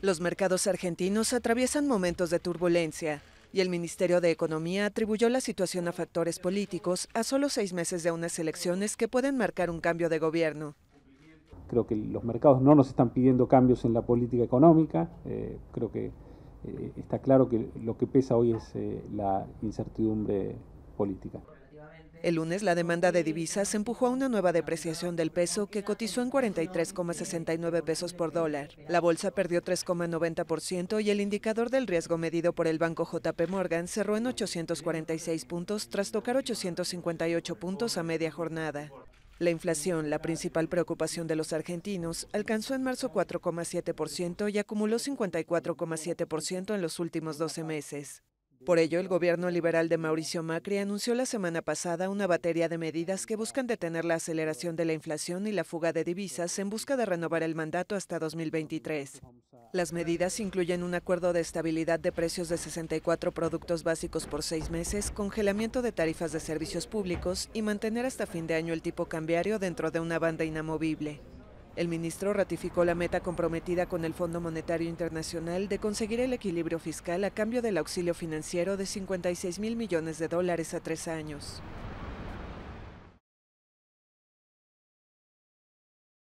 Los mercados argentinos atraviesan momentos de turbulencia y el Ministerio de Economía atribuyó la situación a factores políticos a solo seis meses de unas elecciones que pueden marcar un cambio de gobierno. Creo que los mercados no nos están pidiendo cambios en la política económica. Eh, creo que eh, está claro que lo que pesa hoy es eh, la incertidumbre política. El lunes, la demanda de divisas empujó a una nueva depreciación del peso que cotizó en 43,69 pesos por dólar. La bolsa perdió 3,90% y el indicador del riesgo medido por el banco JP Morgan cerró en 846 puntos tras tocar 858 puntos a media jornada. La inflación, la principal preocupación de los argentinos, alcanzó en marzo 4,7% y acumuló 54,7% en los últimos 12 meses. Por ello, el gobierno liberal de Mauricio Macri anunció la semana pasada una batería de medidas que buscan detener la aceleración de la inflación y la fuga de divisas en busca de renovar el mandato hasta 2023. Las medidas incluyen un acuerdo de estabilidad de precios de 64 productos básicos por seis meses, congelamiento de tarifas de servicios públicos y mantener hasta fin de año el tipo cambiario dentro de una banda inamovible. El ministro ratificó la meta comprometida con el Fondo Monetario Internacional de conseguir el equilibrio fiscal a cambio del auxilio financiero de 56 mil millones de dólares a tres años.